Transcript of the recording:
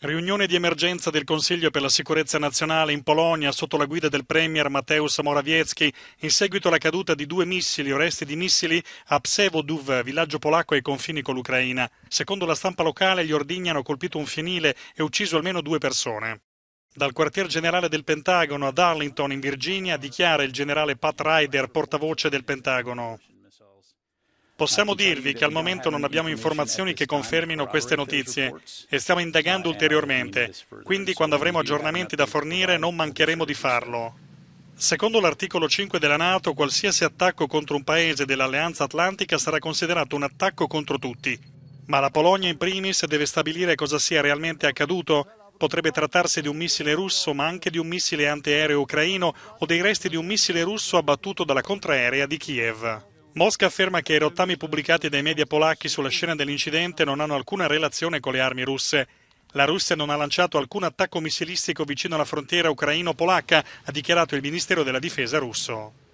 Riunione di emergenza del Consiglio per la sicurezza nazionale in Polonia sotto la guida del premier Mateusz Morawiecki in seguito alla caduta di due missili o resti di missili a Psevodov, villaggio polacco ai confini con l'Ucraina. Secondo la stampa locale gli ordigni hanno colpito un fienile e ucciso almeno due persone. Dal quartier generale del Pentagono a Darlington in Virginia dichiara il generale Pat Ryder, portavoce del Pentagono. Possiamo dirvi che al momento non abbiamo informazioni che confermino queste notizie e stiamo indagando ulteriormente, quindi quando avremo aggiornamenti da fornire non mancheremo di farlo. Secondo l'articolo 5 della Nato, qualsiasi attacco contro un paese dell'Alleanza Atlantica sarà considerato un attacco contro tutti. Ma la Polonia in primis deve stabilire cosa sia realmente accaduto Potrebbe trattarsi di un missile russo, ma anche di un missile antiaereo ucraino o dei resti di un missile russo abbattuto dalla contraerea di Kiev. Mosca afferma che i rottami pubblicati dai media polacchi sulla scena dell'incidente non hanno alcuna relazione con le armi russe. La Russia non ha lanciato alcun attacco missilistico vicino alla frontiera ucraino-polacca, ha dichiarato il Ministero della Difesa russo.